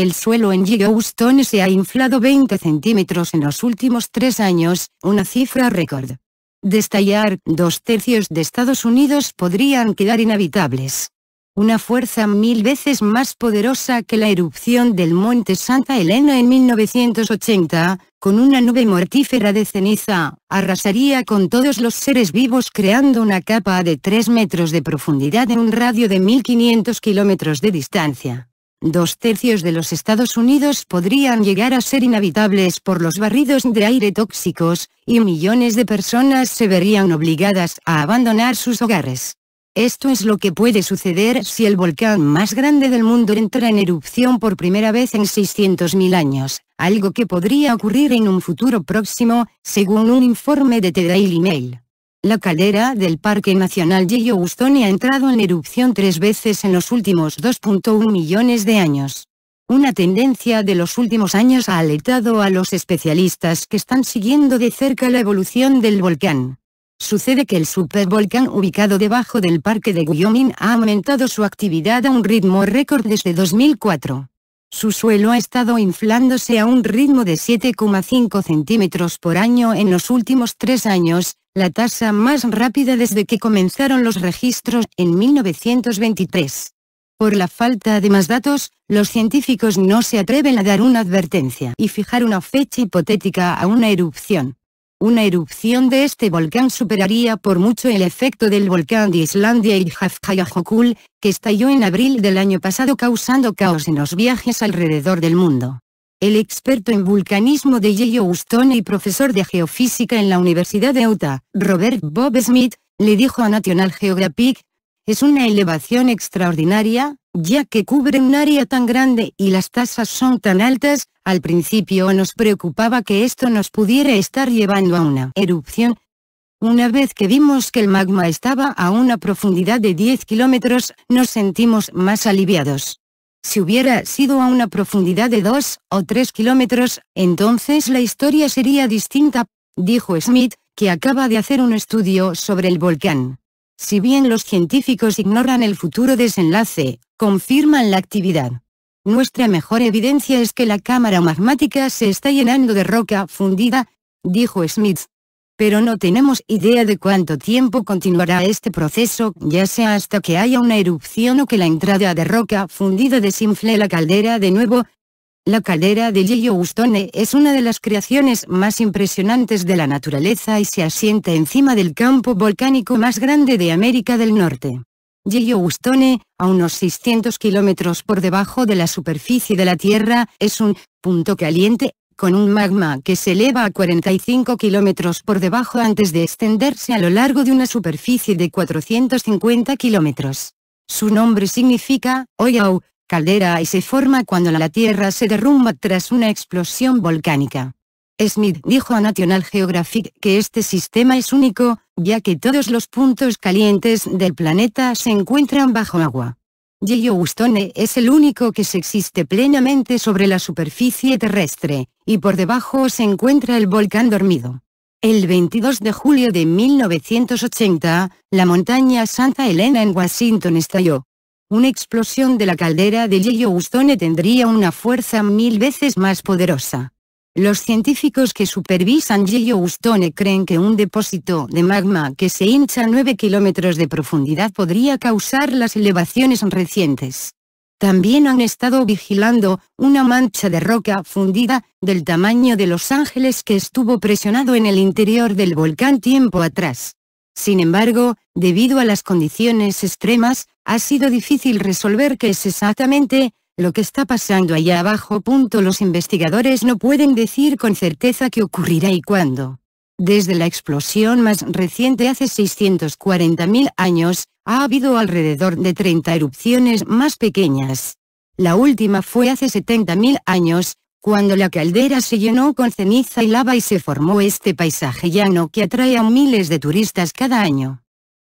El suelo en Yellowstone se ha inflado 20 centímetros en los últimos tres años, una cifra récord. Destallar, dos tercios de Estados Unidos podrían quedar inhabitables. Una fuerza mil veces más poderosa que la erupción del Monte Santa Elena en 1980, con una nube mortífera de ceniza, arrasaría con todos los seres vivos creando una capa de 3 metros de profundidad en un radio de 1500 kilómetros de distancia. Dos tercios de los Estados Unidos podrían llegar a ser inhabitables por los barridos de aire tóxicos, y millones de personas se verían obligadas a abandonar sus hogares. Esto es lo que puede suceder si el volcán más grande del mundo entra en erupción por primera vez en 600.000 años, algo que podría ocurrir en un futuro próximo, según un informe de The Daily Mail. La caldera del Parque Nacional Yeyo Ustoni ha entrado en erupción tres veces en los últimos 2.1 millones de años. Una tendencia de los últimos años ha alertado a los especialistas que están siguiendo de cerca la evolución del volcán. Sucede que el supervolcán ubicado debajo del parque de Wyoming ha aumentado su actividad a un ritmo récord desde 2004. Su suelo ha estado inflándose a un ritmo de 7,5 centímetros por año en los últimos tres años, la tasa más rápida desde que comenzaron los registros, en 1923. Por la falta de más datos, los científicos no se atreven a dar una advertencia y fijar una fecha hipotética a una erupción. Una erupción de este volcán superaría por mucho el efecto del volcán de Islandia y que estalló en abril del año pasado causando caos en los viajes alrededor del mundo el experto en vulcanismo de Yellowstone y profesor de geofísica en la Universidad de Utah, Robert Bob Smith, le dijo a National Geographic, es una elevación extraordinaria, ya que cubre un área tan grande y las tasas son tan altas, al principio nos preocupaba que esto nos pudiera estar llevando a una erupción. Una vez que vimos que el magma estaba a una profundidad de 10 kilómetros, nos sentimos más aliviados. Si hubiera sido a una profundidad de 2 o 3 kilómetros, entonces la historia sería distinta, dijo Smith, que acaba de hacer un estudio sobre el volcán. Si bien los científicos ignoran el futuro desenlace, confirman la actividad. Nuestra mejor evidencia es que la cámara magmática se está llenando de roca fundida, dijo Smith pero no tenemos idea de cuánto tiempo continuará este proceso, ya sea hasta que haya una erupción o que la entrada de roca fundida desinfle la caldera de nuevo. La caldera de Yellowstone es una de las creaciones más impresionantes de la naturaleza y se asienta encima del campo volcánico más grande de América del Norte. Yellowstone, a unos 600 kilómetros por debajo de la superficie de la Tierra, es un punto caliente con un magma que se eleva a 45 kilómetros por debajo antes de extenderse a lo largo de una superficie de 450 kilómetros. Su nombre significa, Oyau, oh, oh, caldera y se forma cuando la Tierra se derrumba tras una explosión volcánica. Smith dijo a National Geographic que este sistema es único, ya que todos los puntos calientes del planeta se encuentran bajo agua. Yellowstone es el único que se existe plenamente sobre la superficie terrestre, y por debajo se encuentra el volcán dormido. El 22 de julio de 1980, la montaña Santa Elena en Washington estalló. Una explosión de la caldera de Yellowstone tendría una fuerza mil veces más poderosa. Los científicos que supervisan Gillo-Ustone creen que un depósito de magma que se hincha a 9 kilómetros de profundidad podría causar las elevaciones recientes. También han estado vigilando una mancha de roca fundida, del tamaño de Los Ángeles que estuvo presionado en el interior del volcán tiempo atrás. Sin embargo, debido a las condiciones extremas, ha sido difícil resolver qué es exactamente lo que está pasando allá abajo. punto Los investigadores no pueden decir con certeza qué ocurrirá y cuándo. Desde la explosión más reciente hace 640.000 años, ha habido alrededor de 30 erupciones más pequeñas. La última fue hace 70.000 años, cuando la caldera se llenó con ceniza y lava y se formó este paisaje llano que atrae a miles de turistas cada año.